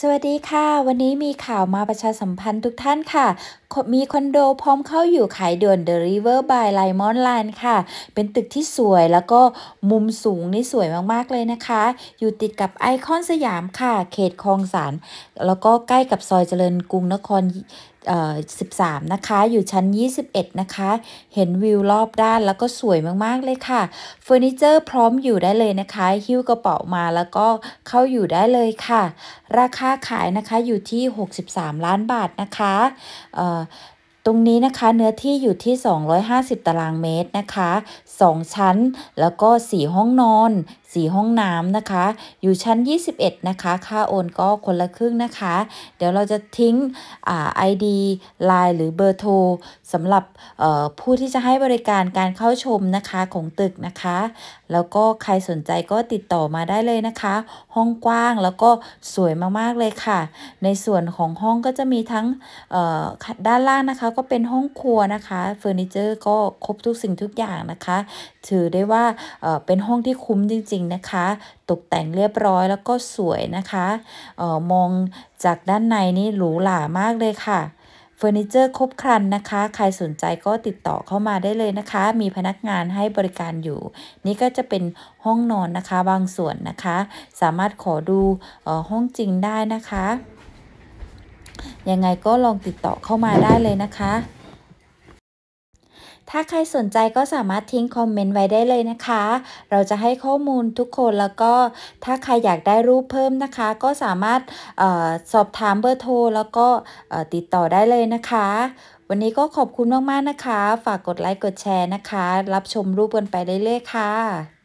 สวัสดีค่ะ วันนี้มีข่าวมาประชาสัมพันธ์ทุกท่านค่ะมีคอนโดพร้อมเข้าอยู่ขายด่วน The River by Limon Line ค่ะ เป็นตึกที่สวยแล้วก็มุมสูงนี่สวยมากๆเลยนะคะ อยู่ติดกับไอคอนสยามค่ะ เขตคลองสาน แล้วก็ใกล้กับซอยเจริญกรุงนคร13 นะคะ อยู่ชั้น 21 นะคะ เห็นวิวรอบด้านแล้วก็สวยมาก ๆ เลยค่ะ เฟอร์นิเจอร์พร้อมอยู่ได้เลยนะคะหิ้วกระเป๋ามาแล้วก็เข้าอยู่ได้เลยค่ะ ราคาขายนะคะอยู่ที่ 63 ล้านบาทนะคะ เตรงนี้นะคะเนื้อที่อยู่ที่ 250 ตารางเมตรนะคะ 2 ชั้น แล้วก็4ห้องนอนสีห้องน้ำนะคะ อยู่ชั้น 21 นะคะ ค่าโอนก็คนละครึ่งนะคะ เดี๋ยวเราจะทิ้งไอดีไลน์หรือเบอร์โทรสำหรับผู้ที่จะให้บริการการเข้าชมนะคะ ของตึกนะคะ แล้วก็ใครสนใจก็ติดต่อมาได้เลยนะคะ ห้องกว้างแล้วก็สวยมากๆเลยค่ะ ในส่วนของห้องก็จะมีทั้งด้านล่างนะคะก็เป็นห้องครัวนะคะเฟอร์นิเจอร์ก็ครบทุกสิ่งทุกอย่างนะคะ ถือได้ว่าเป็นห้องที่คุ้มจริงริงๆนะคะตกแต่งเรียบร้อยแล้วก็สวยนะคะออมองจากด้านในนี่หรูหรามากเลยค่ะเฟอร์นิเจอร์ครบครันนะคะใครสนใจก็ติดต่อเข้ามาได้เลยนะคะ มีพนักงานให้บริการอยู่ นี่ก็จะเป็นห้องนอนนะคะบางส่วนนะคะ สามารถขอดูห้องจริงได้นะคะยังไงก็ลองติดต่อเข้ามาได้เลยนะคะถ้าใครสนใจก็สามารถทิ้งคอมเมนต์ไว้ได้เลยนะคะ เราจะให้ข้อมูลทุกคนแล้วก็ถ้าใครอยากได้รูปเพิ่มนะคะ ก็สามารถออสอบถามเบอร์โทรแล้วก็ติดต่อได้เลยนะคะ วันนี้ก็ขอบคุณมาก ๆ นะคะ ฝากกดไลค์กดแชร์นะคะรับชมรูปกันไปเรื่อยๆค่ะ